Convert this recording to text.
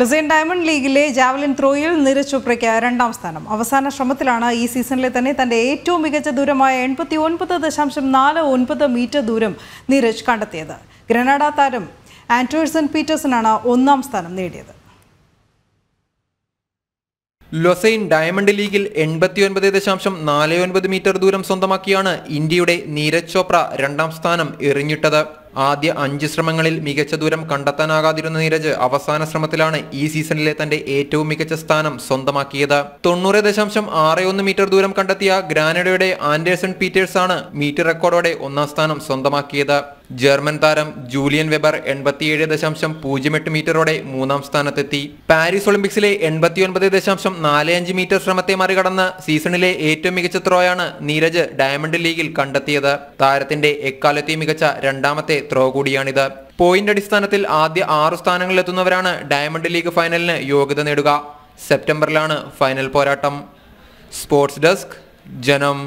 ലിസൈൻ diamond ലീഗിലെ javelin ത്രോയിൽ നീരജ് ചോപ്രയ്ക്ക് രണ്ടാം സ്ഥാനം അവസാന ശ്രമത്തിലാണ് ഈ സീസണിലെ തന്നെ തന്റെ ഏറ്റവും മികച്ച ദൂരമായ എൺപത്തി ഒൻപത് ദശാംശം നാല് ഒൻപത് മീറ്റർ ദൂരം നീരജ് കണ്ടെത്തിയത് ഗ്രനാഡ താരം ആൻഡേഴ്സൺ പീറ്റേഴ്സനാണ് ഒന്നാം സ്ഥാനം നേടിയത് ലൊസൈൻ ഡയമണ്ട് ലീഗിൽ എൺപത്തിയൊൻപത് ദശാംശം നാല് ഒൻപത് മീറ്റർ ദൂരം സ്വന്തമാക്കിയാണ് ഇന്ത്യയുടെ നീരജ് ചോപ്ര രണ്ടാം സ്ഥാനം എറിഞ്ഞിട്ടത് ആദ്യ അഞ്ച് ശ്രമങ്ങളിൽ മികച്ച ദൂരം കണ്ടെത്താനാകാതിരുന്ന നീരജ് അവസാന ശ്രമത്തിലാണ് ഈ സീസണിലെ തന്റെ ഏറ്റവും മികച്ച സ്ഥാനം സ്വന്തമാക്കിയത് തൊണ്ണൂറ് ദശാംശം ആറ് ഒന്ന് മീറ്റർ ദൂരം കണ്ടെത്തിയ ഗ്രാനഡയുടെ ആൻഡേഴ്സൺ പീറ്റേഴ്സ് ആണ് മീറ്റർ റെക്കോർഡോടെ ഒന്നാം സ്ഥാനം സ്വന്തമാക്കിയത് ജർമ്മൻ താരം ജൂലിയൻ വെബർ എൺപത്തിയേഴ് ദശാംശം പൂജ്യം എട്ട് മീറ്ററോടെ മൂന്നാം സ്ഥാനത്തെത്തി പാരീസ് ഒളിമ്പിക്സിലെ എൺപത്തിയൊൻപത് ദശാംശം നാല് അഞ്ച് മീറ്റർ ശ്രമത്തെ മറികടന്ന് സീസണിലെ ഏറ്റവും മികച്ച ത്രോയാണ് നീരജ് ഡയമണ്ട് ലീഗിൽ കണ്ടെത്തിയത് താരത്തിന്റെ എക്കാലത്തെയും മികച്ച രണ്ടാമത്തെ ത്രോ കൂടിയാണിത് പോയിന്റ് അടിസ്ഥാനത്തിൽ ആദ്യ ആറു സ്ഥാനങ്ങളിലെത്തുന്നവരാണ് ഡയമണ്ട് ലീഗ് ഫൈനലിന് യോഗ്യത നേടുക സെപ്റ്റംബറിലാണ് ഫൈനൽ പോരാട്ടം സ്പോർട്സ് ഡെസ്ക് ജനം